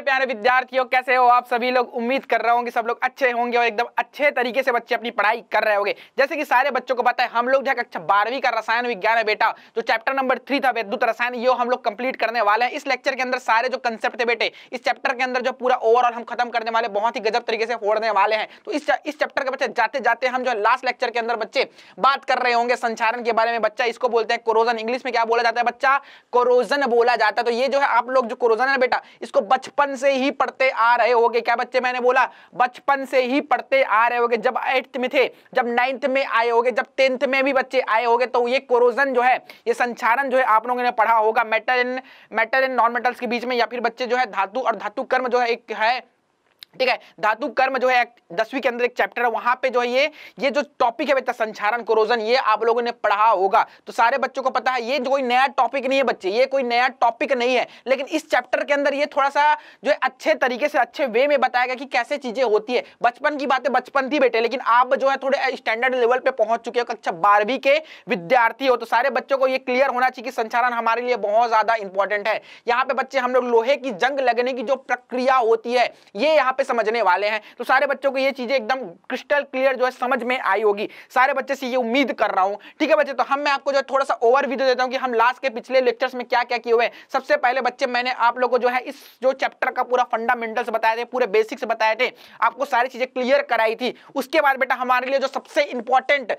मेरे प्यारे विद्यार्थियों कैसे हो आप सभी लोग उम्मीद कर रहे होंगे सब लोग अच्छे होंगे और एकदम अच्छे तरीके से बच्चे अपनी पढ़ाई कर रहे होंगे जैसे कि सारे बच्चों को पता है हम लोग जहाँ कक्षा बारहवीं का रसायन विज्ञान है बेटा जो चैप्टर नंबर थ्री था वैद्युत रसायन ये हम लोग कंप्लीट करने वाले हैं इस लेक्चर के अंदर सारे जो कंसेप्ट थे बेटे इस चैप्टर के अंदर जो पूरा ओवरऑल हम खत्म करने वाले बहुत ही गजब तरीके से फोड़ने वाले हैं तो इस चैप्टर के बच्चे जाते जाते हम जो लास्ट लेक्चर के अंदर बच्चे बात कर रहे होंगे संचारण के बारे में बच्चा इसको बोलते हैं कोरोजन इंग्लिश में क्या बोला जाता है बच्चा कोरोजन बोला जाता है तो ये जो है आप लोग जो कोरोजन है बेटा इसको बचपन बचपन से ही पढ़ते आ रहे हो क्या बच्चे मैंने बोला बचपन से ही पढ़ते आ रहे हो जब एट्थ में थे जब नाइन्थ में आए हो जब टेंथ में भी बच्चे आए हो तो ये कोरोजन जो है ये संचारण जो है आप लोगों ने पढ़ा होगा metal and metal and non metals के बीच में या फिर बच्चे जो है धातु और धातु कर्म जो है एक है ठीक है धातु कर्म जो है दसवीं के अंदर एक चैप्टर है वहां पे जो है ये ये जो टॉपिक है बेटा संचारण कोरोजन ये आप लोगों ने पढ़ा होगा तो सारे बच्चों को पता है ये कोई नया टॉपिक नहीं है बच्चे ये कोई नया टॉपिक नहीं है लेकिन इस चैप्टर के अंदर ये थोड़ा सा जो है अच्छे तरीके से अच्छे वे में बताया गया कि कैसे चीजें होती है बचपन की बातें बचपन थी बेटे लेकिन आप जो है थोड़े स्टैंडर्ड लेवल पे पहुंच चुके हो कक्षा अच्छा, बारहवीं के विद्यार्थी हो तो सारे बच्चों को ये क्लियर होना चाहिए कि संचारण हमारे लिए बहुत ज्यादा इंपॉर्टेंट है यहाँ पे बच्चे हम लोग लोहे की जंग लगने की जो प्रक्रिया होती है ये यहाँ पे समझने वाले हैं तो सारे बच्चों को ये चीजें एकदम क्रिस्टल क्लियर जो है समझ में आई होगी सारे बच्चे से ये उम्मीद कर रहा हूं ठीक है बच्चे तो हम मैं आपको जो थोड़ा सा ओवर दे देता हूँ कि हम लास्ट के पिछले लेक्चर्स में क्या क्या किए हुए सबसे पहले बच्चे मैंने आप लोग को जो है इस जो चैप्टर का पूरा फंडामेंटल्स बताए थे पूरे बेसिक्स बताए थे आपको सारी चीजें क्लियर कराई थी उसके बाद बेटा हमारे लिए जो सबसे इंपॉर्टेंट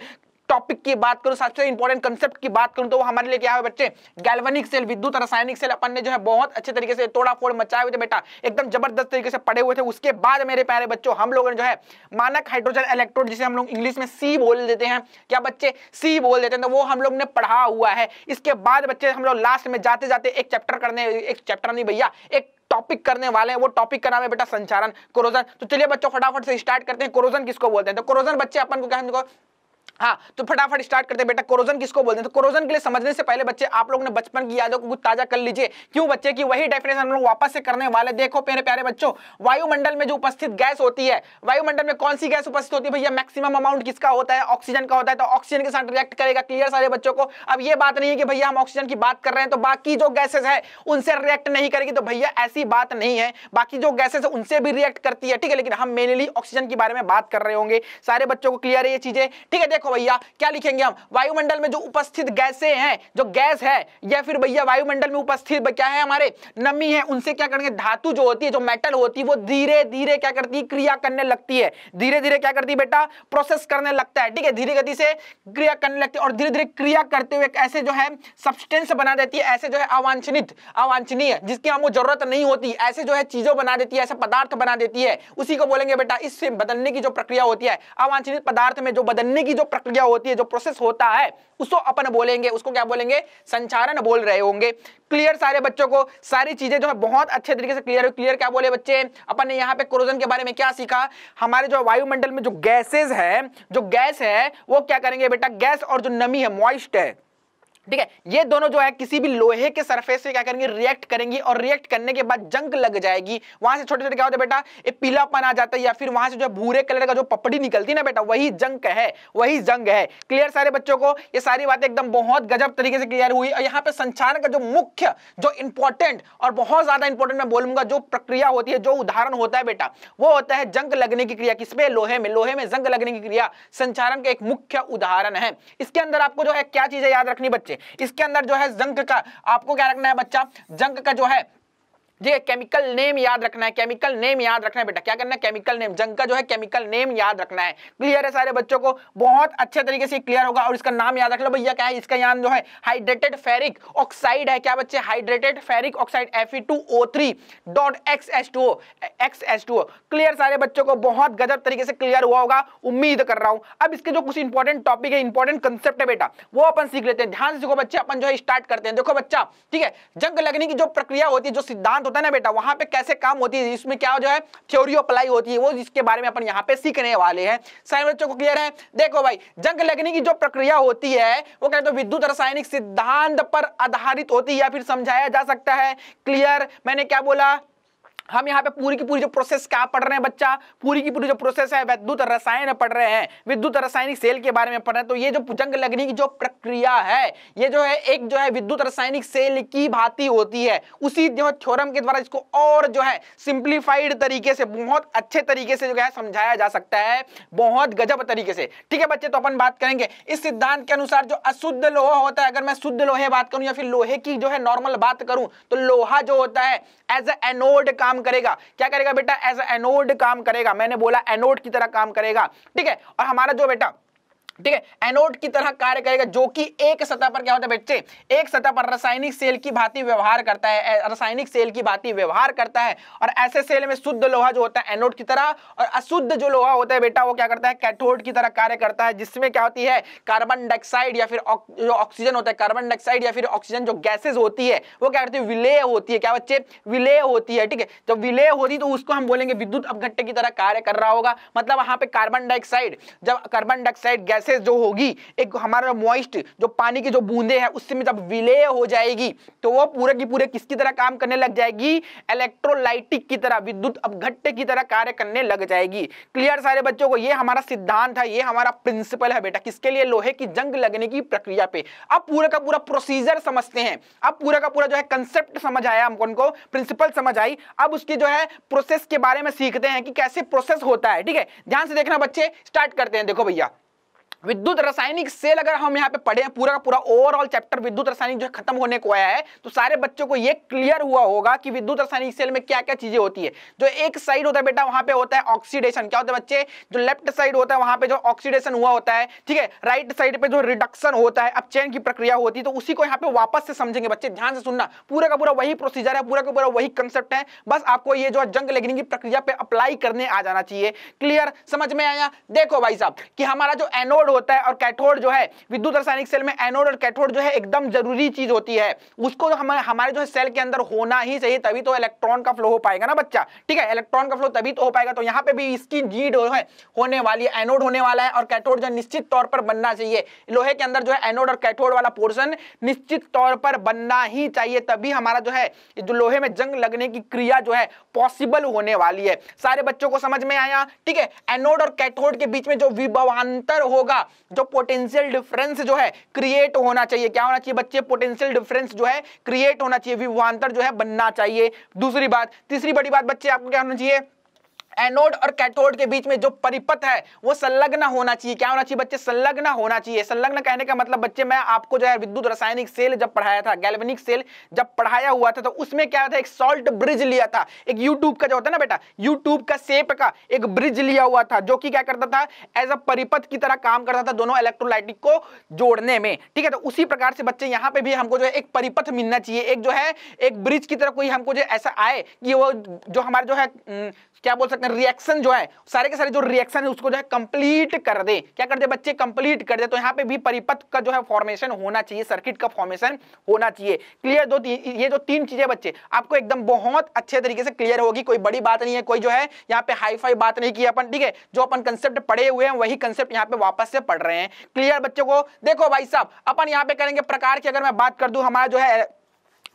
टॉपिक की बात करूं साथियों इंपॉर्टेंट कंसेप्ट की बात करूं तो वो हमारे लिए क्या है बच्चे गैल्वेनिक सेल विद्युत रासायनिक सेल अपन ने जो है बहुत अच्छे तरीके से तोड़ा फोड़ मचाए हुए थे बेटा एकदम जबरदस्त तरीके से पड़े हुए थे उसके बाद मेरे प्यारे बच्चों हम लोगों ने जो है मानक हाइड्रोजन इलेक्ट्रोड जिसे हम लोग इंग्लिश में सी बोल देते हैं क्या बच्चे सी बोल देते हैं तो वो हम लोग ने पढ़ा हुआ है इसके बाद बच्चे हम लोग लास्ट में जाते जाते एक चैप्टर करने एक चैप्टर नहीं भैया एक टॉपिक करने वाले हैं वो टॉपिक का नाम है बेटा संचारण कोरोजन तो चलिए बच्चों फटाफट से स्टार्ट करते हैं कोरोजन किसको बोलते हैं तो कोरोजन बच्चे अपन को क्या हाँ तो फटाफट स्टार्ट करते हैं बेटा कोरोजन किसको बोलते हैं तो कोरोजन के लिए समझने से पहले बच्चे आप लोग ने बचपन की यादों को कुछ ताजा कर लीजिए क्यों बच्चे की वही डेफिनेशन हम लोग वापस से करने वाले देखो प्यारे प्यारे बच्चों वायुमंडल में जो उपस्थित गैस होती है वायुमंडल में कौन सी गैस उपस्थित होती है भैया मैक्सिमम अमाउंट किसका होता है ऑक्सीजन का होता है तो ऑक्सीजन के साथ रिएक्ट करेगा क्लियर सारे बच्चों को अब ये बात नहीं है कि भैया हम ऑक्सीजन की बात कर रहे हैं तो बाकी जो गैसेज है उनसे रिएक्ट नहीं करेगी तो भैया ऐसी बात नहीं है बाकी जो गैसेज है उनसे भी रिएक्ट करती है ठीक है लेकिन हम मेनली ऑक्सीजन के बारे में बात कर रहे होंगे सारे बच्चों को क्लियर है ये चीजें ठीक है देखो भैया क्या लिखेंगे हम वायुमंडल में जो उपस्थित गैसे हैं जो गैस है या फिर भैया वायुमंडल में उपस्थित क्या है हमारे नमी है उनसे क्या करेंगे धातु जो होती है जो मेटल होती है वो धीरे धीरे क्या करती है क्रिया करने लगती है धीरे धीरे क्या करती है बेटा प्रोसेस करने लगता है ठीक है धीरे गति से क्रिया करने लगती है और धीरे धीरे क्रिया करते हुए ऐसे जो है सब्सटेंस बना देती है ऐसे जो है अवांछनित अवांछनीय जिसकी हमको जरूरत नहीं होती ऐसे जो है चीजों बना देती है ऐसा पदार्थ बना देती है उसी को बोलेंगे बेटा इससे बदलने की जो प्रक्रिया होती है अवांछनित पदार्थ में जो बदलने की जो प्रक्रिया होती है जो प्रोसेस होता है उसको अपन बोलेंगे उसको क्या बोलेंगे संचारण बोल रहे होंगे क्लियर सारे बच्चों को सारी चीजें जो है बहुत अच्छे तरीके से क्लियर क्लियर क्या बोले बच्चे अपन ने यहाँ पे क्रोजन के बारे में क्या सीखा हमारे जो वायुमंडल में जो गैसेज है जो गैस है वो क्या करेंगे बेटा गैस और जो नमी है मॉइस्ट है ठीक है ये दोनों जो है किसी भी लोहे के सरफेस पे क्या करेंगे रिएक्ट करेंगी और रिएक्ट करने के बाद जंक लग जाएगी वहां से छोटे छोटे क्या होता है बेटा ये पीलापन आ जाता है या फिर वहां से जो भूरे कलर का जो पपड़ी निकलती है ना बेटा वही जंक है वही जंग है क्लियर सारे बच्चों को ये सारी बातें एकदम बहुत गजब तरीके से क्लियर हुई और यहाँ पे संचार का जो मुख्य जो इंपॉर्टेंट और बहुत ज्यादा इंपॉर्टेंट मैं बोलूंगा जो प्रक्रिया होती है जो उदाहरण होता है बेटा वो होता है जंग लगने की क्रिया किसमें लोहे में लोहे में जंग लगने की क्रिया संचारण का एक मुख्य उदाहरण है इसके अंदर आपको जो है क्या चीजें याद रखनी बच्चे इसके अंदर जो है जंक का आपको क्या रखना है बच्चा जंक का जो है ठीक है केमिकल नेम याद रखना है केमिकल नेम याद रखना है बेटा क्या करना है केमिकल नेम जंग का जो है केमिकल नेम याद रखना है क्लियर है सारे बच्चों को बहुत अच्छे तरीके से क्लियर होगा और इसका नाम याद रख लो भैया क्या है इसका नाम जो है हाइड्रेटेड फेरिक ऑक्साइड है क्या बच्चे hydrated ferric oxide Fe2O3 dot clear सारे बच्चों को बहुत गजब तरीके से क्लियर हुआ होगा उम्मीद कर रहा हूं अब इसके जो कुछ इंपॉर्टेंट टॉपिक है इंपॉर्टेंट कंसेप्ट है बेटा वो अपन सीख लेते हैं ध्यान से देखो बच्चे अपन जो है स्टार्ट करते हैं देखो बच्चा ठीक है जंग लगने की जो प्रक्रिया होती है जो सिद्धांत होता है ना बेटा वहां पे कैसे काम होती है इसमें क्या जो है थ्योरी अप्लाई होती है वो जिसके बारे में अपन यहाँ पे सीखने वाले हैं सारे बच्चों को क्लियर है देखो भाई जंग लगने की जो प्रक्रिया होती है वो कहते हैं तो विद्युत रासायनिक सिद्धांत पर आधारित होती है या फिर समझाया जा सकता है क्लियर मैंने क्या बोला हम यहाँ पे पूरी की पूरी जो प्रोसेस क्या पढ़ रहे हैं बच्चा पूरी की पूरी जो प्रोसेस है विद्युत रसायन पढ़ रहे हैं विद्युत रासायनिक सेल के बारे में पढ़ रहे हैं तो ये जो जंग लगने की जो प्रक्रिया है ये जो है एक जो है विद्युत रासायनिक सेल की भांति होती है उसी जो थ्योरम के द्वारा इसको और जो है सिंप्लीफाइड तरीके से बहुत अच्छे तरीके से जो है समझाया जा सकता है बहुत गजब तरीके से ठीक है बच्चे तो अपन बात करेंगे इस सिद्धांत के अनुसार जो अशुद्ध लोहा होता है अगर मैं शुद्ध लोहे बात करूं या फिर लोहे की जो है नॉर्मल बात करूं तो लोहा जो होता है एज अ एनोड काम करेगा क्या करेगा बेटा एज एनोड काम करेगा मैंने बोला एनोड की तरह काम करेगा ठीक है और हमारा जो बेटा ठीक है एनोड की तरह कार्य करेगा जो कि एक सतह पर क्या होता है बच्चे एक सतह पर रासायनिक सेल की भांति व्यवहार करता है रासायनिक सेल की भांति व्यवहार करता है और ऐसे सेल में शुद्ध लोहा जो होता है एनोड की तरह और अशुद्ध जो लोहा होता है बेटा वो क्या करता है कैथोड की तरह कार्य करता है जिसमें क्या होती है कार्बन डाइऑक्साइड या फिर जो ऑक्सीजन होता है कार्बन डाइऑक्साइड या फिर ऑक्सीजन जो गैसेज होती है वो क्या करती है विलेय होती है क्या बच्चे विलय होती है ठीक है जब विलय होती तो उसको हम बोलेंगे विद्युत अपघट्टे की तरह कार्य कर रहा होगा मतलब वहां पर कार्बन डाइऑक्साइड जब कार्बन डाइऑक्साइड गैसेज से जो होगी एक हमारा मॉइस्ट जो पानी की जो बूंदे हैं उससे में जब विलय हो जाएगी तो वो पूरे की पूरे किसकी तरह काम करने लग जाएगी इलेक्ट्रोलाइटिक की तरह विद्युत अपघट्य की तरह कार्य करने लग जाएगी क्लियर सारे बच्चों को ये हमारा सिद्धांत है ये हमारा प्रिंसिपल है बेटा किसके लिए लोहे की जंग लगने की प्रक्रिया पे अब पूरा का पूरा प्रोसीजर समझते हैं अब पूरा का पूरा जो है कंसेप्ट समझ आया हमको उनको प्रिंसिपल समझ आई अब उसकी जो है प्रोसेस के बारे में सीखते हैं कि कैसे प्रोसेस होता है ठीक है ध्यान से देखना बच्चे स्टार्ट करते हैं देखो भैया विद्युत रासायनिक सेल अगर हम यहाँ पे पढ़े पूरा का पूरा ओवरऑल चैप्टर विद्युत रासायनिक जो खत्म होने को आया है तो सारे बच्चों को ये क्लियर हुआ होगा कि विद्युत रासायनिक सेल में क्या क्या चीजें होती है जो एक साइड होता है बेटा वहां पे होता है ऑक्सीडेशन क्या होता है बच्चे जो लेफ्ट साइड होता है वहां पर जो ऑक्सीडेशन हुआ होता है ठीक है राइट साइड पे जो रिडक्शन होता है अपचयन की प्रक्रिया होती है तो उसी को यहाँ पे वापस से समझेंगे बच्चे ध्यान से सुनना पूरा का पूरा वही प्रोसीजर है पूरा का पूरा वही कंसेप्ट है बस आपको ये जो जंग लगने की प्रक्रिया पे अप्लाई करने आ जाना चाहिए क्लियर समझ में आया देखो भाई साहब कि हमारा जो एनोड होता है और कैथोड जो है विद्युत रासायनिक सेल में एनोड और कैथोड जो है एकदम जरूरी चीज होती है उसको हम, हमारे जो है सेल के अंदर होना ही चाहिए तभी तो इलेक्ट्रॉन का फ्लो हो पाएगा ना बच्चा ठीक है इलेक्ट्रॉन का फ्लो तभी तो हो पाएगा तो यहाँ पे भी इसकी जीड जो है होने वाली है एनोड होने वाला है और कैथोड जो निश्चित तौर पर बनना चाहिए लोहे के अंदर जो है एनोड और कैथोड वाला पोर्सन निश्चित तौर पर बनना ही चाहिए तभी हमारा जो है जो लोहे में जंग लगने की क्रिया जो है पॉसिबल होने वाली है सारे बच्चों को समझ में आया ठीक है एनोड और कैथोड के बीच में जो विभवान्तर होगा क्या जो पोटेंशियल डिफरेंस जो है क्रिएट होना चाहिए क्या होना चाहिए बच्चे पोटेंशियल डिफरेंस जो है क्रिएट होना चाहिए विवाहांतर जो है बनना चाहिए दूसरी बात तीसरी बड़ी बात बच्चे आपको क्या होना चाहिए एनोड और कैथोड के बीच में जो परिपथ है वो संलग्न होना चाहिए क्या होना चाहिए बच्चे संलग्न होना चाहिए संलग्न कहने का मतलब बच्चे मैं आपको जो है विद्युत रासायनिक सेल जब पढ़ाया था गैल्वेनिक सेल जब पढ़ाया हुआ था तो उसमें क्या था एक सॉल्ट ब्रिज लिया था एक यूट्यूब का जो होता है ना बेटा यूट्यूब का सेप का एक ब्रिज लिया हुआ था जो कि क्या करता था एज अ परिपथ की तरह काम करता था दोनों इलेक्ट्रोलाइटिक को जोड़ने में ठीक है तो उसी प्रकार से बच्चे यहाँ पे भी हमको जो है एक परिपथ मिलना चाहिए एक जो है एक ब्रिज की तरह कोई हमको जो ऐसा आए कि वो जो हमारे जो है क्या बोल सकते हैं रिएक्शन जो है सारे के सारे जो रिएक्शन है उसको जो है कंप्लीट कर दे क्या कर दे बच्चे कंप्लीट कर दे तो यहाँ पे भी परिपथ का जो है फॉर्मेशन होना चाहिए सर्किट का फॉर्मेशन होना चाहिए क्लियर दो ये जो तीन चीजें बच्चे आपको एकदम बहुत अच्छे तरीके से क्लियर होगी कोई बड़ी बात नहीं है कोई जो है यहाँ पे हाई फाई बात नहीं की अपन ठीक है जो अपन कंसेप्ट पढ़े हुए हैं वही कंसेप्ट यहाँ पे वापस से पढ़ रहे हैं क्लियर बच्चों को देखो भाई साहब अपन यहाँ पे करेंगे प्रकार की अगर मैं बात कर दू हमारा जो है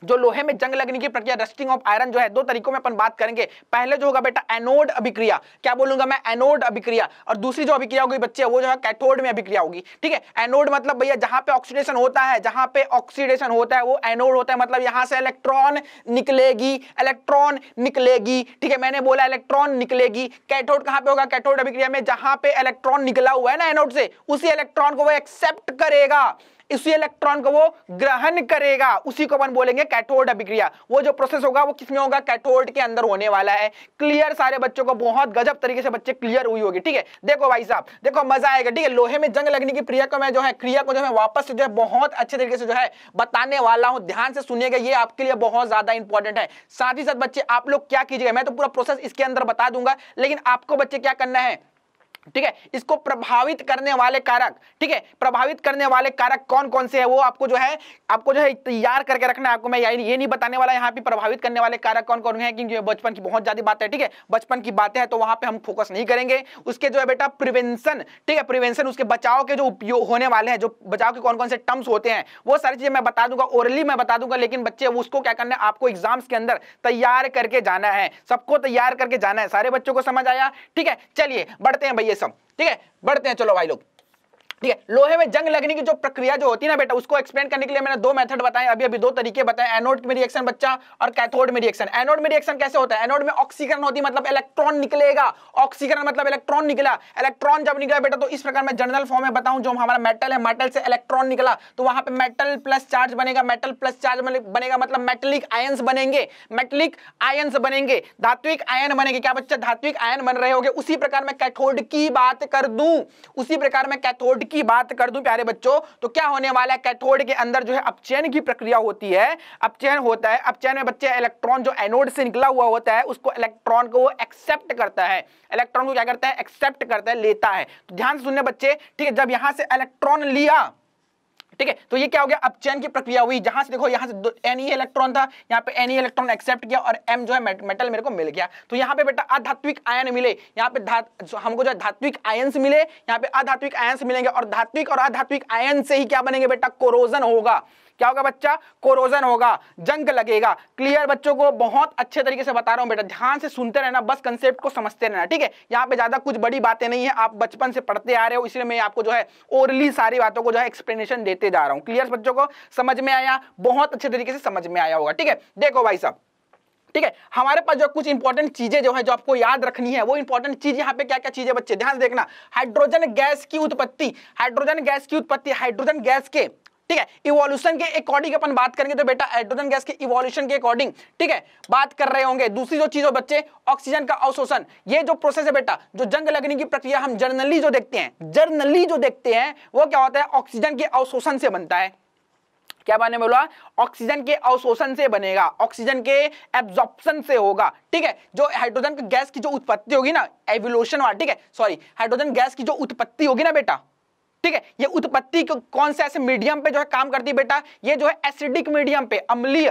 जो लोहे में जंग लगने की प्रक्रिया रस्टिंग ऑफ आयरन जो है दो तरीकों में अपन बात करेंगे पहले जो होगा बेटा एनोड अभिक्रिया क्या बोलूंगा मैं एनोड अभिक्रिया और दूसरी जो अभिक्रिया होगी बच्चे वो जो है कैथोड में अभिक्रिया होगी ठीक है एनोड मतलब भैया जहां पे ऑक्सीडेशन होता है जहां पे ऑक्सीडेशन होता है वो एनोड होता है मतलब यहां से इलेक्ट्रॉन निकलेगी इलेक्ट्रॉन निकलेगी ठीक है मैंने बोला इलेक्ट्रॉन निकलेगी कैथोड कहां पे होगा कैथोड अभिक्रिया में जहां पे इलेक्ट्रॉन निकला हुआ है ना एनोड से उसी इलेक्ट्रॉन को वो एक्सेप्ट करेगा इसी इलेक्ट्रॉन को वो ग्रहण करेगा उसी को अपन बोलेंगे कैथोड अभिक्रिया वो जो प्रोसेस होगा वो किसमें होगा कैथोड के अंदर होने वाला है क्लियर सारे बच्चों को बहुत गजब तरीके से बच्चे क्लियर हुई होगी ठीक है देखो भाई साहब देखो मजा आएगा ठीक है लोहे में जंग लगने की क्रिया को मैं जो है क्रिया को जो है वापस से जो है बहुत अच्छे तरीके से जो है बताने वाला हूं ध्यान से सुनिएगा ये आपके लिए बहुत ज्यादा इंपॉर्टेंट है साथ ही साथ बच्चे आप लोग क्या कीजिएगा मैं तो पूरा प्रोसेस इसके अंदर बता दूंगा लेकिन आपको बच्चे क्या करना है ठीक है इसको प्रभावित करने वाले कारक ठीक है प्रभावित करने वाले कारक कौन कौन से है वो आपको जो है आपको जो है तैयार करके रखना है आपको मैं ये नहीं बताने वाला यहाँ पे प्रभावित करने वाले कारक कौन कौन है क्योंकि बचपन की बहुत ज्यादा बात है ठीक है बचपन की बातें हैं तो वहां पर हम फोकस नहीं करेंगे उसके जो है बेटा प्रिवेंशन ठीक है प्रिवेंशन उसके बचाव के जो उपयोग होने वाले हैं जो बचाव के कौन कौन से टर्म्स होते हैं वो सारी चीजें मैं बता दूंगा ओरली मैं बता दूंगा लेकिन बच्चे उसको क्या करना है आपको एग्जाम्स के अंदर तैयार करके जाना है सबको तैयार करके जाना है सारे बच्चों को समझ आया ठीक है चलिए बढ़ते हैं भैया ये सब ठीक है बढ़ते हैं चलो भाई लोग ठीक है लोहे में जंग लगने की जो प्रक्रिया जो होती है ना बेटा उसको एक्सप्लेन करने के लिए मैंने दो मेथड बताए अभी अभी दो तरीके बताए एनोड में रिएक्शन बच्चा और कैथोड में रिएक्शन एनोड में रिएक्शन कैसे होता है एनोड में ऑक्सीकरण होती है मतलब इलेक्ट्रॉन निकलेगा ऑक्सीकरण मतलब इलेक्ट्रॉन निकला इलेक्ट्रॉन जब निकला बेटा तो इस प्रकार मैं जनरल फॉर्म में बताऊं जो हमारा मेटल है मेटल से इलेक्ट्रॉन निकला तो वहां पर मेटल प्लस चार्ज बनेगा मेटल प्लस चार्ज बनेगा मतलब मेटलिक आयंस बनेंगे मेटलिक आयंस बनेंगे धात्विक आयन बनेंगे क्या बच्चा धात्विक आयन बन रहे होंगे उसी प्रकार मैं कैथोड की बात कर दूं उसी प्रकार मैं कैथोड की की बात कर दूं प्यारे बच्चों तो क्या होने वाला है कैथोड के अंदर जो है अपचयन की प्रक्रिया होती है अपचयन होता है अपचयन में बच्चे इलेक्ट्रॉन जो एनोड से निकला हुआ होता है उसको इलेक्ट्रॉन को वो एक्सेप्ट करता है इलेक्ट्रॉन को क्या करता है एक्सेप्ट करता है लेता है तो ध्यान से सुनने बच्चे ठीक है जब यहां से इलेक्ट्रॉन लिया ठीक है तो ये क्या हो गया अब चैन की प्रक्रिया हुई जहां से देखो यहाँ से एन ई इलेक्ट्रॉन था यहाँ पे एन ई इलेक्ट्रॉन एक्सेप्ट किया और एम जो है मेटल मेरे को मिल गया तो यहाँ पे बेटा अधात्विक आयन मिले यहाँ पे हमको जो है धात्विक आयन मिले यहाँ पे अधात्विक आयन मिलेंगे और धात्विक और अधात्विक आयन से ही क्या बनेंगे बेटा कोरोजन होगा क्या होगा बच्चा कोरोजन होगा जंग लगेगा क्लियर बच्चों को बहुत अच्छे तरीके से बता रहा हूं बेटा ध्यान से सुनते रहना बस कंसेप्ट को समझते रहना ठीक है यहाँ पे ज्यादा कुछ बड़ी बातें नहीं है आप बचपन से पढ़ते आ रहे हो इसलिए मैं आपको जो है ओरली सारी बातों को जो है एक्सप्लेनेशन देते जा रहा हूँ क्लियर बच्चों को समझ में आया बहुत अच्छे तरीके से समझ में आया होगा ठीक है देखो भाई साहब ठीक है हमारे पास जो कुछ इंपॉर्टेंट चीजें जो है जो आपको याद रखनी है वो इंपॉर्टेंट चीज यहाँ पे क्या क्या चीजें बच्चे ध्यान से देखना हाइड्रोजन गैस की उत्पत्ति हाइड्रोजन गैस की उत्पत्ति हाइड्रोजन गैस के ठीक है इवोल्यूशन के अकॉर्डिंग अपन बात करेंगे तो बेटा हाइड्रोजन गैस के इवोल्यूशन के अकॉर्डिंग ठीक है बात कर रहे होंगे दूसरी जो चीज हो बच्चे ऑक्सीजन का अवशोषण ये जो प्रोसेस है बेटा जो जंग लगने की प्रक्रिया हम जर्नली जो देखते हैं जर्नली जो देखते हैं वो क्या होता है ऑक्सीजन के अवशोषण से बनता है क्या बने बोला ऑक्सीजन के अवशोषण से बनेगा ऑक्सीजन के एब्जॉर्प्शन से होगा ठीक है जो हाइड्रोजन गैस की जो उत्पत्ति होगी ना एवोल्यूशन वाला ठीक है सॉरी हाइड्रोजन गैस की जो उत्पत्ति होगी ना बेटा ठीक है ये उत्पत्ति कौन से ऐसे मीडियम पे जो है काम करती है बेटा ये जो है एसिडिक मीडियम पे अम्लीय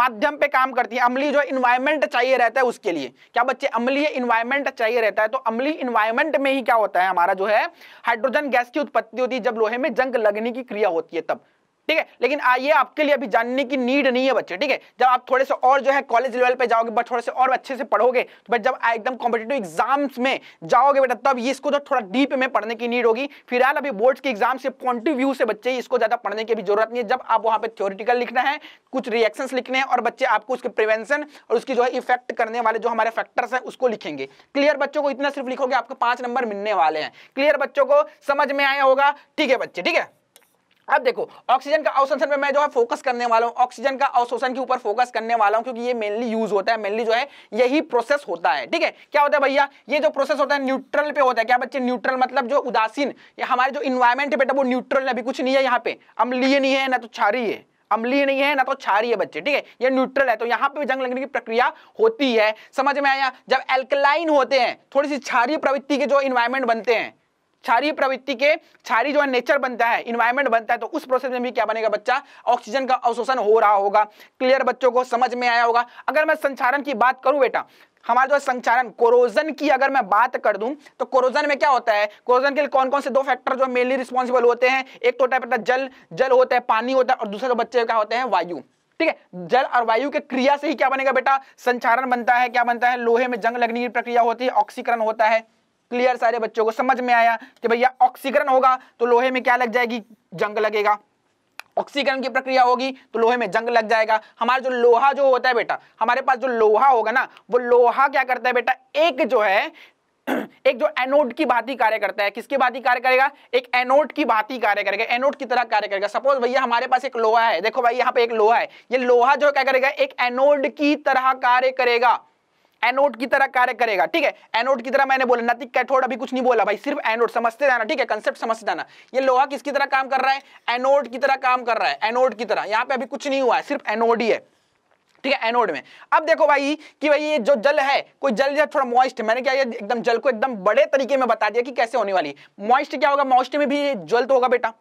माध्यम पे काम करती है अम्लीय जो इन्वायरमेंट चाहिए रहता है उसके लिए क्या बच्चे अम्लीय इन्वायरमेंट चाहिए रहता है तो अम्लीय इन्वायरमेंट में ही क्या होता है हमारा जो है हाइड्रोजन गैस की उत्पत्ति होती है जब लोहे में जंग लगने की क्रिया होती है तब ठीक है लेकिन ये आपके लिए अभी जानने की नीड नहीं है बच्चे ठीक है जब आप थोड़े से और जो है कॉलेज लेवल पे जाओगे बट थोड़े से और अच्छे से पढ़ोगे तो बट जब एकदम कॉम्पिटेटिव एग्जाम्स में जाओगे बेटा तब ये इसको तो थोड़ा डीप में पढ़ने की नीड होगी फिलहाल अभी बोर्ड्स के एग्जाम से पॉइंट ऑफ व्यू से बच्चे इसको ज्यादा पढ़ने की भी जरूरत नहीं है जब आप वहां पर थ्योरिटिकल लिखना है कुछ रिएक्शन लिखने हैं और बच्चे आपको उसके प्रिवेंशन और उसकी जो है इफेक्ट करने वाले जो हमारे फैक्टर्स हैं उसको लिखेंगे क्लियर बच्चों को इतना सिर्फ लिखोगे आपको पांच नंबर मिलने वाले हैं क्लियर बच्चों को समझ में आया होगा ठीक है बच्चे ठीक है अब देखो ऑक्सीजन का अवशोषण पे मैं जो है फोकस करने वाला हूँ ऑक्सीजन का अवशोषण के ऊपर फोकस करने वाला हूँ क्योंकि ये मेनली यूज होता है मेनली जो है यही प्रोसेस होता है ठीक है क्या होता है भैया ये जो प्रोसेस होता है न्यूट्रल पे होता है क्या बच्चे न्यूट्रल मतलब जो उदासीन या हमारे जो इन्वायरमेंट है बेटा वो न्यूट्रल अभी कुछ नहीं है यहाँ पे अम्लीय नहीं है ना तो छारी है अम्लीय नहीं है ना तो छारी है बच्चे ठीक है ये न्यूट्रल है तो यहाँ पे जंग लगने की प्रक्रिया होती है समझ में आया जब एल्कलाइन होते हैं थोड़ी सी छारी प्रवृत्ति के जो इन्वायरमेंट बनते हैं क्षारीय प्रवृत्ति के क्षारी जो है नेचर बनता है इन्वायरमेंट बनता है तो उस प्रोसेस में भी क्या बनेगा बच्चा ऑक्सीजन का अवशोषण हो रहा होगा क्लियर बच्चों को समझ में आया होगा अगर मैं संचारण की बात करूं बेटा हमारा जो संचारण कोरोजन की अगर मैं बात कर दूं तो कोरोजन में क्या होता है कोरोजन के लिए कौन कौन से दो फैक्टर जो मेनली रिस्पॉन्सिबल होते हैं एक तो होता है जल जल होता है पानी होता है और दूसरा जो तो बच्चे क्या होते हैं वायु ठीक है जल और वायु के क्रिया से ही क्या बनेगा बेटा संचारण बनता है क्या बनता है लोहे में जंग लगने की प्रक्रिया होती है ऑक्सीकरण होता है क्लियर सारे बच्चों को समझ में आया कि भैया ऑक्सीकरण होगा तो लोहे में क्या लग जाएगी जंग लगेगा ऑक्सीकरण की प्रक्रिया होगी तो लोहे में जंग लग जाएगा हमारा जो लोहा जो होता है बेटा हमारे पास जो लोहा होगा ना वो लोहा क्या करता है बेटा एक जो है एक जो एनोड की भांति कार्य करता है किसकी भांति कार्य करेगा एक एनोड की भांति कार्य करेगा एनोड की तरह कार्य करेगा सपोज भैया हमारे पास एक लोहा है देखो भाई यहां पे एक लोहा है ये लोहा जो क्या करेगा एक एनोड की तरह कार्य करेगा एनोड की तरह कार्य करेगा ठीक है एनोड की तरह मैंने बोला नतिक कैथोड अभी कुछ नहीं बोला भाई सिर्फ एनोड समझते जाना ठीक है कंसेप्ट समझते जाना ये लोहा किसकी तरह काम कर रहा है एनोड की तरह काम कर रहा है एनोड की तरह यहाँ पे अभी कुछ नहीं हुआ है सिर्फ एनोड ही है ठीक है एनोड में अब देखो भाई कि भाई ये जो जल है कोई जल या थोड़ा मॉइस्ट मैंने क्या ये एकदम जल को एकदम बड़े तरीके में बता दिया कि कैसे होने वाली मॉइस्ट क्या होगा मॉइस्ट में भी जल तो होगा बेटा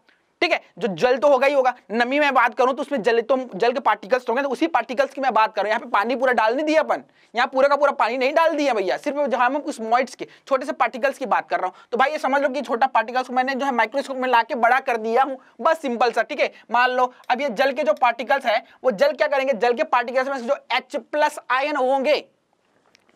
ठीक है जो जल तो होगा ही होगा नमी में बात करूं तो उसमें जल तो जल के पार्टिकल्स तो होंगे तो उसी पार्टिकल्स की मैं बात करूं यहाँ पे पानी पूरा डाल नहीं दिया अपन यहाँ पूरा का पूरा पानी नहीं डाल दिया भैया सिर्फ जहां मैं उस मॉइट्स के छोटे से पार्टिकल्स की बात कर रहा हूँ तो भाई ये समझ लो कि छोटा पार्टिकल्स को मैंने जो है माइक्रोस्कोप में ला के बड़ा कर दिया हूँ बस सिंपल सा ठीक है मान लो अब ये जल के जो पार्टिकल्स है वो जल क्या करेंगे जल के पार्टिकल्स में जो एच प्लस आयन होंगे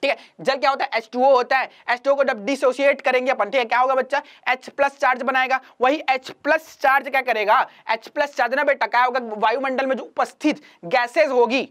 ठीक है जल क्या होता है एच होता है एच को जब डिसोसिएट करेंगे अपन ठीक है क्या होगा बच्चा एच प्लस चार्ज बनाएगा वही एच प्लस चार्ज क्या करेगा एच प्लस चार्ज ना बेटा क्या होगा वायुमंडल में जो उपस्थित गैसेज होगी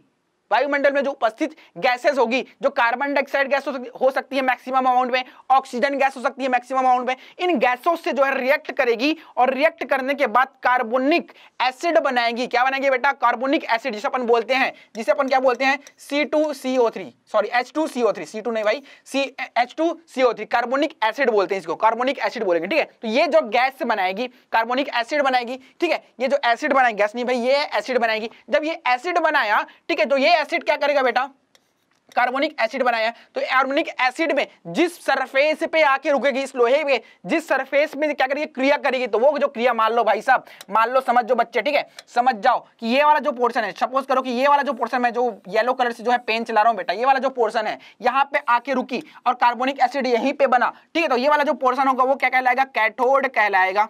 वायुमंडल में जो उपस्थित गैसेस होगी जो कार्बन डाइऑक्साइड गैस हो सकती है मैक्सिमम अमाउंट में ऑक्सीजन गैस हो सकती है मैक्सिमम अमाउंट में इन गैसों से जो है रिएक्ट करेगी और रिएक्ट करने के बाद कार्बोनिक एसिड बनाएगी क्या बनाएगी बेटा कार्बोनिक एसिड जिसे अपन बोलते हैं जिसे अपन क्या बोलते हैं C two C O three sorry H two C O three C two नहीं भाई C H two C O three carbonic acid बोलते हैं इसको कार्बोनिक एसिड बोलेंगे ठीक है तो ये जो गैस बनाएगी कार्बोनिक एसिड बनाएगी ठीक है ये जो एसिड बनाएगी गैस नहीं भाई ये एसिड बनाएगी जब ये एसिड बनाया ठीक है तो ये एसिड क्या करेगा बेटा कार्बोनिक एसिड बनाया तो कार्बोनिक एसिड में जिस सरफेस पे आके रुकेगी इस लोहे में जिस सरफेस में क्या करेगी क्रिया करेगी तो वो जो क्रिया मान लो भाई साहब मान लो समझ जो बच्चे ठीक है समझ जाओ कि ये वाला जो पोर्शन है सपोज करो कि ये वाला जो पोर्शन मैं जो येलो कलर से जो है पेन चला रहा हूँ बेटा ये वाला जो पोर्शन है यहाँ पे आके रुकी और कार्बोनिक एसिड यहीं पर बना ठीक है तो ये वाला जो पोर्सन होगा वो क्या कहलाएगा कैथोड कहलाएगा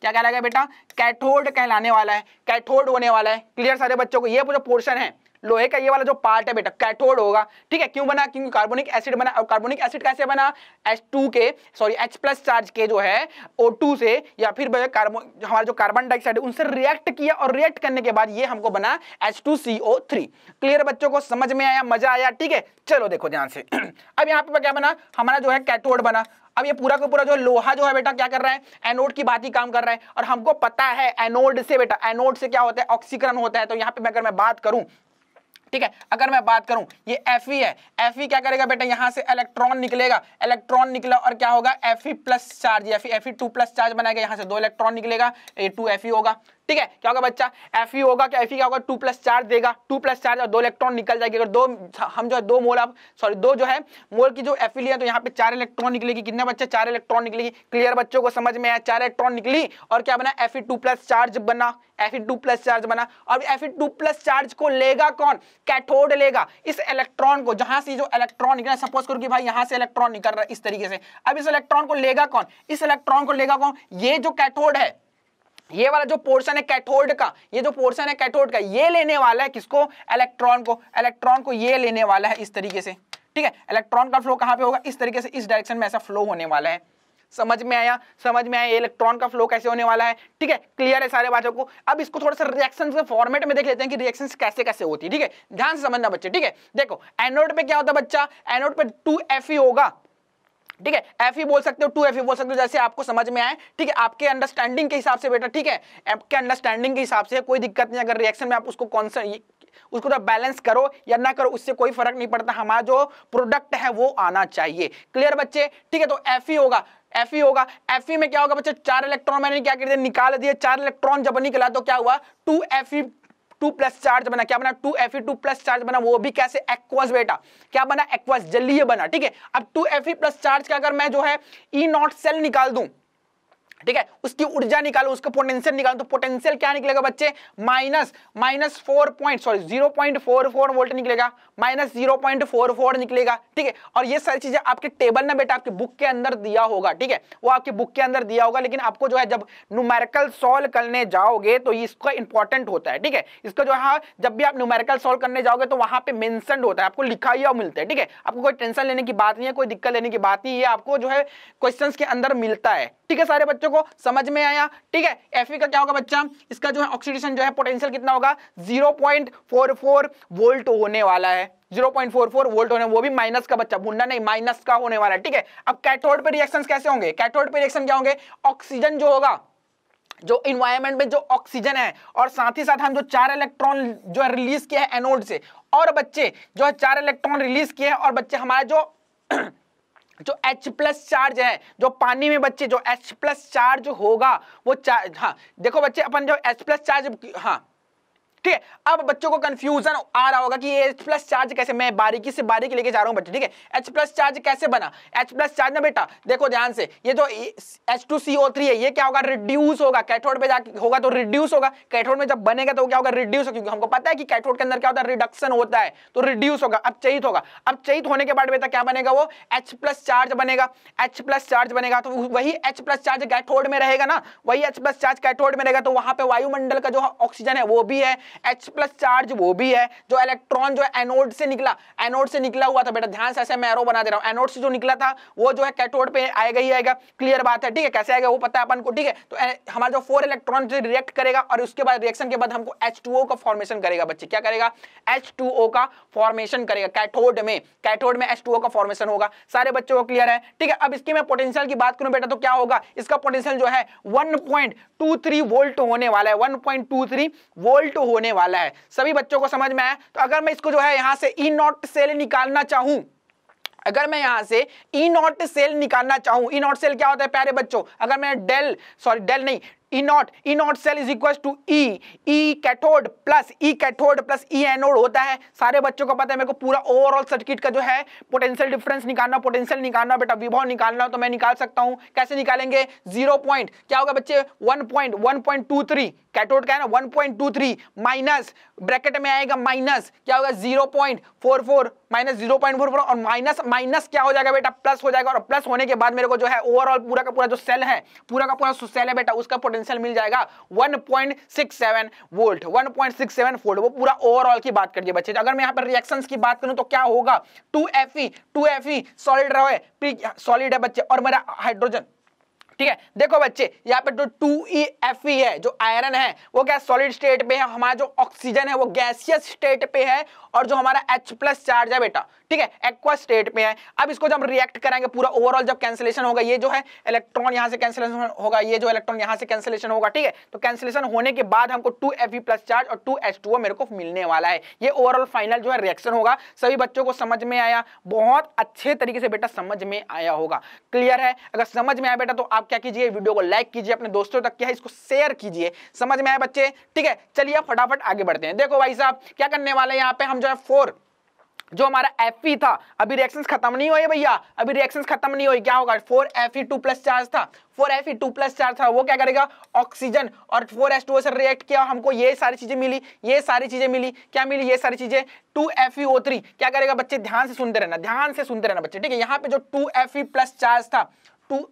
क्या कहलाएगा बेटा कैथोड कहलाने वाला है कैथोड होने वाला है क्लियर सारे बच्चों को ये जो पोर्सन है लोहे का ये वाला जो पार्ट है बेटा कैथोड होगा ठीक है क्यों बना क्योंकि कार्बोनिक एसिड बना और कार्बोनिक एसिड कैसे बना एच टू के सॉरी एच प्लस चार्ज के जो है ओ टू से या फिर कार्बो हमारा जो कार्बन डाइऑक्साइड उनसे रिएक्ट किया और रिएक्ट करने के बाद ये हमको बना H two C O three clear बच्चों को समझ में आया मजा आया ठीक है चलो देखो ध्यान से अब यहाँ पे क्या बना हमारा जो है कैथोड बना अब ये पूरा का पूरा जो लोहा जो है बेटा क्या कर रहा है एनोड की बात ही काम कर रहा है और हमको पता है एनोड से बेटा एनोड से क्या होता है ऑक्सीकरण होता है तो यहाँ पे मैं अगर मैं बात करूं ठीक है अगर मैं बात करूं ये एफ है एफ क्या करेगा बेटा यहां से इलेक्ट्रॉन निकलेगा इलेक्ट्रॉन निकला और क्या होगा F plus charge F F two plus charge बनाएगा यहां से दो इलेक्ट्रॉन निकलेगा ए टू एफ होगा ठीक है क्या होगा बच्चा एफ e होगा क्या एफ e क्या होगा टू प्लस चार्ज देगा टू प्लस चार्ज और दो इलेक्ट्रॉन निकल जाएगी अगर दो हम जो है दो मोल आप सॉरी दो जो है मोल की जो एफ e लिया तो यहाँ पे चार इलेक्ट्रॉन निकलेगी कितने बच्चे चार इलेक्ट्रॉन निकलेगी क्लियर बच्चों को समझ में आया चार इलेक्ट्रॉन निकली और क्या बना एफ प्लस चार्ज बना एफ टू प्लस चार्ज बना अब एफ टू प्लस चार्ज को लेगा कौन कैथोड लेगा इस इलेक्ट्रॉन को जहां से जो इलेक्ट्रॉन निकला सपोज करो कि भाई यहां से इलेक्ट्रॉन निकल रहा है इस तरीके से अब इस इलेक्ट्रॉन को लेगा कौन इस इलेक्ट्रॉन को लेगा कौन ये जो कैथोड है ये वाला जो पोर्शन है कैथोड का ये जो पोर्शन है कैथोड का ये लेने वाला है किसको इलेक्ट्रॉन को इलेक्ट्रॉन को ये लेने वाला है इस तरीके से ठीक है इलेक्ट्रॉन का फ्लो कहां पे होगा इस तरीके से इस डायरेक्शन में ऐसा फ्लो होने वाला है समझ में आया समझ में आया इलेक्ट्रॉन का फ्लो कैसे होने वाला है ठीक है क्लियर है सारे बातों को अब इसको थोड़ा सा रिएक्शन के फॉर्मेट में देख लेते हैं कि रिएक्शन कैसे कैसे होती है ठीक है ध्यान से समझना बच्चे ठीक है देखो एनोड पे क्या होता है बच्चा एनोड पे टू एफ होगा ठीक है एफ बोल सकते हो टू एफ बोल सकते हो जैसे आपको समझ में आए ठीक है आपके अंडरस्टैंडिंग के हिसाब से बेटा ठीक है आपके अंडरस्टैंडिंग के हिसाब से कोई दिक्कत नहीं अगर रिएक्शन में आप उसको कौन सा उसको तो बैलेंस करो या ना करो उससे कोई फर्क नहीं पड़ता हमारा जो प्रोडक्ट है वो आना चाहिए क्लियर बच्चे ठीक है तो एफ होगा एफ होगा एफ में क्या होगा बच्चे चार इलेक्ट्रॉन मैंने क्या कर दिया निकाल दिए चार इलेक्ट्रॉन जब निकला तो क्या हुआ two F two plus charge बना क्या बना two F e two plus charge बना वो भी कैसे एक्वस बेटा क्या बना एक्वस जल्दी ये बना ठीक है अब two F e plus charge का अगर मैं जो है ई e नॉट सेल निकाल दूं ठीक है उसकी ऊर्जा निकालो उसका पोटेंशियल निकालो तो पोटेंशियल क्या निकलेगा बच्चे minus minus four point sorry zero point four four volt निकलेगा minus zero point four four निकलेगा ठीक है और ये सारी चीजें आपके टेबल ना बेटा आपके बुक के अंदर दिया होगा ठीक है वो आपके बुक के अंदर दिया होगा लेकिन आपको जो है जब न्यूमेरिकल सोल्व करने जाओगे तो इसका इंपॉर्टेंट होता है ठीक है इसका जो है हाँ, जब भी आप न्यूमेरिकल सोल्व करने जाओगे तो वहां पर मैंशन होता है आपको लिखा हुआ मिलता है ठीक है आपको कोई टेंशन लेने की बात नहीं है कोई दिक्कत लेने की बात नहीं है आपको जो है क्वेश्चन के अंदर मिलता है ठीक है सारे बच्चों बच्चों को समझ में आया ठीक है एफ का क्या होगा बच्चा इसका जो है ऑक्सीडेशन जो है पोटेंशियल कितना होगा 0.44 वोल्ट होने वाला है 0.44 वोल्ट होने वो भी माइनस का बच्चा भूनना नहीं माइनस का होने वाला है ठीक है अब कैथोड पे रिएक्शन कैसे होंगे कैथोड पे रिएक्शन क्या होंगे ऑक्सीजन जो होगा जो इन्वायरमेंट में जो ऑक्सीजन है और साथ ही साथ हम जो चार इलेक्ट्रॉन जो है रिलीज किया है एनोड से और बच्चे जो है चार इलेक्ट्रॉन रिलीज किए हैं और बच्चे हमारे जो जो H प्लस चार्ज है जो पानी में बच्चे जो H प्लस चार्ज होगा वो चार्ज हाँ देखो बच्चे अपन जो H प्लस चार्ज हाँ ठीक है अब बच्चों को कंफ्यूजन आ रहा होगा कि एच प्लस चार्ज कैसे मैं बारीकी से बारीकी लेके जा रहा हूं बच्चे ठीक है एच प्लस चार्ज कैसे बना एच प्लस चार्ज ना बेटा देखो ध्यान से ये जो H two C O three है ये क्या होगा रिड्यूस होगा कैथोड पे जाके होगा तो रिड्यूस होगा कैथोड में जब बनेगा तो क्या होगा रिड्यूस होगा क्योंकि हमको पता है कि कैथोड के अंदर क्या होता है रिडक्शन होता है तो रिड्यूस होगा अब चयित होगा अब चयित होने के बाद बेटा क्या बनेगा वो एच प्लस चार्ज बनेगा एच प्लस चार्ज बनेगा तो वही एच प्लस चार्ज कैथोड में रहेगा ना वही एच प्लस चार्ज कैथोड में रहेगा तो वहां पे वायुमंडल का जो ऑक्सीजन है वो भी है एच प्लस चार्ज वो भी है जो इलेक्ट्रॉन जो है एनोड से निकला एनोड से निकला हुआ था बेटा ध्यान से ऐसे मैं एरो बना दे रहा हूँ एनोड से जो निकला था वो जो है कैटोड पे आएगा ही आएगा क्लियर बात है ठीक है कैसे आएगा वो पता है अपन को ठीक है तो हमारा जो फोर इलेक्ट्रॉन जो रिएक्ट करेगा और उसके बाद रिएक्शन के बाद हमको एच का फॉर्मेशन करेगा बच्चे क्या करेगा एच का फॉर्मेशन करेगा कैथोड में कैथोड में एच का फॉर्मेशन होगा सारे बच्चों को क्लियर है ठीक है अब इसकी मैं पोटेंशियल की बात करूं बेटा तो क्या होगा इसका पोटेंशियल जो है 1.23 वोल्ट होने वाला है 1.23 वोल्ट होने होने वाला है सभी बच्चों को समझ में आया तो अगर मैं इसको जो है यहां से ई नॉट सेल निकालना चाहूं अगर मैं यहां से ई नॉट सेल निकालना चाहूं ई नॉट सेल क्या होता है प्यारे बच्चों अगर मैं डेल सॉरी डेल नहीं E not, E not cell is equals to E, E cathode plus E cathode plus E anode होता है सारे बच्चों को पता है मेरे को पूरा ओवरऑल सर्किट का जो है पोटेंशियल डिफरेंस निकालना पोटेंशियल निकालना बेटा विभव निकालना तो मैं निकाल सकता हूँ कैसे निकालेंगे जीरो पॉइंट क्या होगा बच्चे one point one point two three cathode क्या है ना one point two three minus bracket में आएगा माइनस क्या होगा zero point four four minus zero point four four और माइनस माइनस क्या हो जाएगा बेटा प्लस हो जाएगा और प्लस होने के बाद मेरे को जो है ओवरऑल पूरा का पूरा जो सेल है पूरा का पूरा सेल है बेटा उसका पोटेंशियल पोटेंशियल मिल जाएगा 1.67 वोल्ट 1.67 वोल्ट वो पूरा ओवरऑल की बात करिए बच्चे अगर मैं यहाँ पर रिएक्शन की बात करूँ तो क्या होगा two F E two F E solid रहो सॉलिड है बच्चे और मेरा हाइड्रोजन ठीक है देखो बच्चे यहाँ पे जो टू ई एफ ई है जो आयरन है वो क्या सॉलिड स्टेट पे है हमारा जो ऑक्सीजन है वो गैसियस स्टेट पे है और जो हमारा एच प्लस चार्ज है बेटा ठीक है एक्वा स्टेट पे है अब इसको जब रिएक्ट करेंगे पूरा ओवरऑल जब कैंसिलेशन होगा ये जो है इलेक्ट्रॉन यहाँ से कैंसिलेशन होगा ये जो इलेक्ट्रॉन यहाँ से कैंसिलेशन होगा ठीक है तो कैंसिलेशन होने के बाद हमको two F E plus charge और टू एच टू मेरे को मिलने वाला है ये ओवरऑल फाइनल जो है रिएक्शन होगा सभी बच्चों को समझ में आया बहुत अच्छे तरीके से बेटा समझ में आया होगा क्लियर है अगर समझ में आया बेटा तो आप आप क्या कीजिए वीडियो को लाइक कीजिए अपने दोस्तों तक क्या है इसको शेयर कीजिए समझ में आए बच्चे ठीक है चलिए फटाफट आगे बढ़ते हैं देखो भाई साहब क्या करने वाले हैं यहाँ पे हम जो है फोर जो हमारा एफ e था अभी रिएक्शंस खत्म नहीं हुए भैया अभी रिएक्शंस खत्म नहीं हुई क्या होगा four F E two plus charge था four F E two plus charge था वो क्या करेगा ऑक्सीजन और four S two sir react किया हमको ये सारी चीजें मिली ये सारी चीजें मिली क्या मिली ये सारी चीजें two F E O three क्या करेगा बच्चे ध्यान से सुनते रहना ध्यान से सुनते रहना बच्चे ठीक है यहाँ पे जो two F E plus charge था two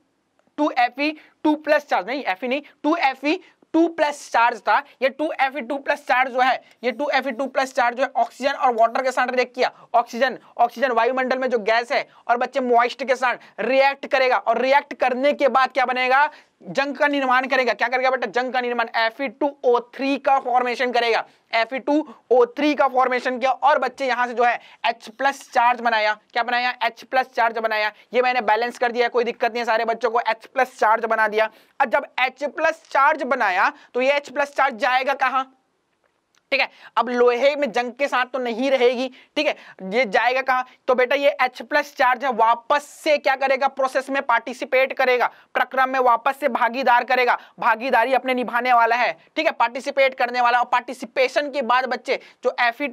two F E two plus charge नहीं एफ ई नहीं two F E two plus charge था ये two F two plus charge जो है ये two F two plus charge जो है ऑक्सीजन और वाटर के साथ रिएक्ट किया ऑक्सीजन ऑक्सीजन वायुमंडल में जो गैस है और बच्चे मॉइस्ट के साथ रिएक्ट करेगा और रिएक्ट करने के बाद क्या बनेगा जंग का निर्माण करेगा क्या करेगा बेटा जंग का निर्माण Fe2O3 का फॉर्मेशन करेगा Fe2O3 का फॉर्मेशन किया और बच्चे यहां से जो है H प्लस चार्ज बनाया क्या बनाया H प्लस चार्ज बनाया ये मैंने बैलेंस कर दिया कोई दिक्कत नहीं है सारे बच्चों को H प्लस चार्ज बना दिया अब जब H प्लस चार्ज बनाया तो ये H प्लस चार्ज जाएगा कहाँ ठीक है अब लोहे में जंग के साथ तो नहीं रहेगी ठीक है ये जाएगा कहा तो बेटा ये H प्लस चार्ज है वापस से क्या करेगा प्रोसेस में पार्टिसिपेट करेगा प्रक्रम में वापस से भागीदार करेगा भागीदारी अपने निभाने वाला है ठीक है पार्टिसिपेट करने वाला और पार्टिसिपेशन के बाद बच्चे जो एफ e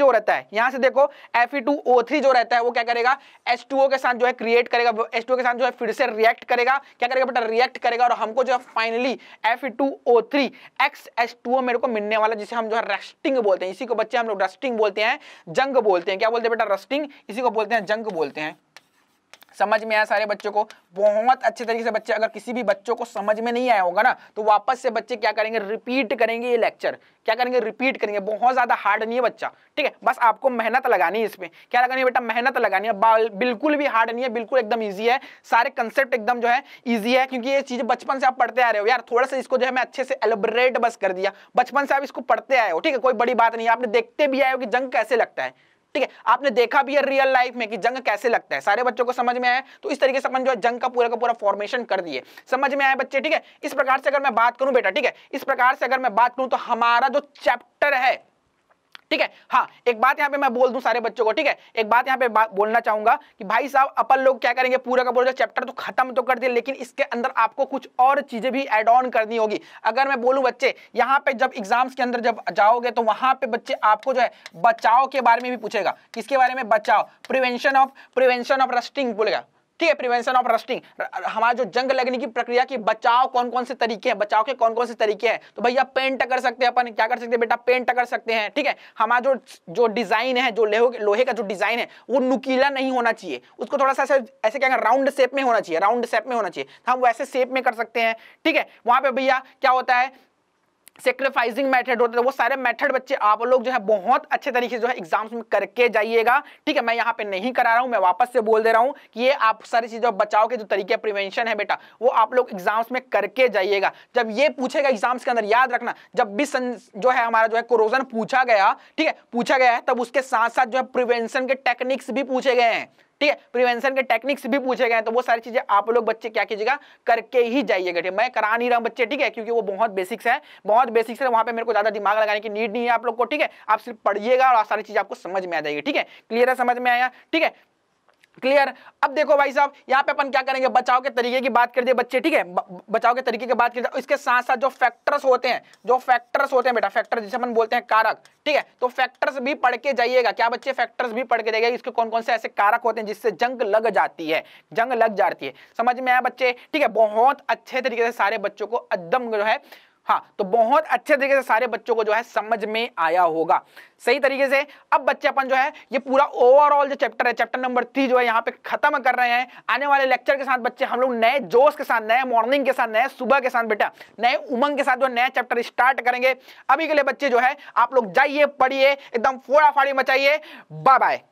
जो रहता है यहां से देखो एफ e जो रहता है वो क्या करेगा एस के साथ जो है क्रिएट करेगा एस के साथ जो है फिर से रिएक्ट करेगा क्या करेगा बेटा रिएक्ट करेगा और हमको जो है finally F two O three X S two मेरे को मिलने वाला जिसे हम जो का रेस्टिंग बोलते हैं इसी को बच्चे हम लोग रस्टिंग बोलते हैं जंग बोलते हैं क्या बोलते हैं बेटा रस्टिंग इसी को बोलते हैं जंग बोलते हैं समझ में आया सारे बच्चों को बहुत अच्छे तरीके से बच्चे अगर किसी भी बच्चों को समझ में नहीं आया होगा ना तो वापस से बच्चे क्या करेंगे रिपीट करेंगे ये लेक्चर क्या करेंगे रिपीट करेंगे बहुत ज़्यादा हार्ड नहीं है बच्चा ठीक है बस आपको मेहनत लगानी है इसमें क्या लगानी है बेटा मेहनत लगानी है बिल्कुल भी हार्ड नहीं है बिल्कुल एकदम ईजी है सारे कंसेप्ट एकदम जो है ईजी है क्योंकि ये चीज़ बचपन से आप पढ़ते आ रहे हो यार थोड़ा सा इसको जो है मैं अच्छे से एलोबरेट बस कर दिया बचपन से आप इसको पढ़ते आए हो ठीक है कोई बड़ी बात नहीं आपने देखते भी आए हो कि जंग कैसे लगता है ठीक है आपने देखा भी है रियल लाइफ में कि जंग कैसे लगता है सारे बच्चों को समझ में आया तो इस तरीके से अपन जो है जंग का पूरा का पूरा फॉर्मेशन कर दिए समझ में आए बच्चे ठीक है इस प्रकार से अगर मैं बात करूं बेटा ठीक है इस प्रकार से अगर मैं बात करूं तो हमारा जो चैप्टर है ठीक है हाँ एक बात यहाँ पे मैं बोल दू सारे बच्चों को ठीक है एक बात यहाँ पे बोलना चाहूंगा कि भाई साहब अपन लोग क्या करेंगे पूरा का पूरा चैप्टर तो खत्म तो कर दिया लेकिन इसके अंदर आपको कुछ और चीजें भी एड ऑन करनी होगी अगर मैं बोलूँ बच्चे यहाँ पे जब एग्जाम्स के अंदर जब जाओगे तो वहां पे बच्चे आपको जो है बचाव के बारे में भी पूछेगा किसके बारे में बचाव prevention of prevention of rusting बोलेगा ठीक है प्रिवेंशन ऑफ रस्टिंग हमारा जो जंग लगने की प्रक्रिया की बचाव कौन कौन से तरीके हैं बचाव के कौन कौन से तरीके हैं तो भैया पेंट कर सकते हैं अपन क्या कर सकते हैं बेटा पेंट कर सकते हैं ठीक है हमारा जो जो डिजाइन है जो लोहे का जो डिजाइन है वो नुकीला नहीं होना चाहिए उसको थोड़ा सा ऐसे क्या राउंड शेप में होना चाहिए राउंड शेप में होना चाहिए तो हम वैसे शेप में कर सकते हैं ठीक है वहां पर भैया क्या होता है सेक्रीफाइसिंग मेथड होते हैं वो सारे मेथड बच्चे आप लोग जो है बहुत अच्छे तरीके से जो है एग्जाम्स में करके जाइएगा ठीक है मैं यहाँ पे नहीं करा रहा हूँ मैं वापस से बोल दे रहा हूँ कि ये आप सारी चीज़ों बचाव के जो तरीके प्रिवेंशन है बेटा वो आप लोग एग्जाम्स में करके जाइएगा जब ये पूछेगा एग्जाम्स के अंदर याद रखना जब भी जो है हमारा जो है क्रोजन पूछा गया ठीक है पूछा गया है तब उसके साथ साथ जो है प्रिवेंशन के टेक्निक्स भी पूछे गए हैं ठीक है प्रिवेंशन के टेक्निक्स भी पूछे गए तो वो सारी चीजें आप लोग बच्चे क्या कीजिएगा करके ही जाइएगा ठीक मैं करा नहीं रहा हूँ बच्चे ठीक है क्योंकि वो बहुत बेसिक्स है बहुत बेसिक्स है वहाँ पे मेरे को ज्यादा दिमाग लगाने की नीड नहीं है आप लोग को ठीक है आप सिर्फ पढ़िएगा और सारी चीज आपको समझ में आ जाएगी ठीक है क्लियर है समझ में आया ठीक है क्लियर अब देखो भाई साहब यहाँ पे अपन क्या करेंगे बचाव के तरीके की बात कर दिए बच्चे ठीक है बचाव के तरीके की बात कर इसके साथ साथ जो फैक्टर्स होते हैं जो फैक्टर्स होते हैं बेटा फैक्टर जिसे अपन बोलते हैं कारक ठीक है तो फैक्टर्स भी पढ़ के जाइएगा क्या बच्चे फैक्टर्स भी पढ़ के जाइएगा इसके कौन कौन से ऐसे कारक होते हैं जिससे जंग लग जाती है जंग लग जाती है समझ में आया बच्चे ठीक है बहुत अच्छे तरीके से सारे बच्चों को एकदम जो है हाँ तो बहुत अच्छे तरीके से सारे बच्चों को जो है समझ में आया होगा सही तरीके से अब बच्चे अपन जो है ये पूरा ओवरऑल जो चैप्टर है चैप्टर नंबर थ्री जो है यहाँ पे खत्म कर रहे हैं आने वाले लेक्चर के साथ बच्चे हम लोग नए जोश के साथ नए मॉर्निंग के साथ नए सुबह के साथ बेटा नए उमंग के साथ जो नया चैप्टर स्टार्ट करेंगे अभी के लिए बच्चे जो है आप लोग जाइए पढ़िए एकदम फोड़ा फाड़ी मचाइए बाय बाय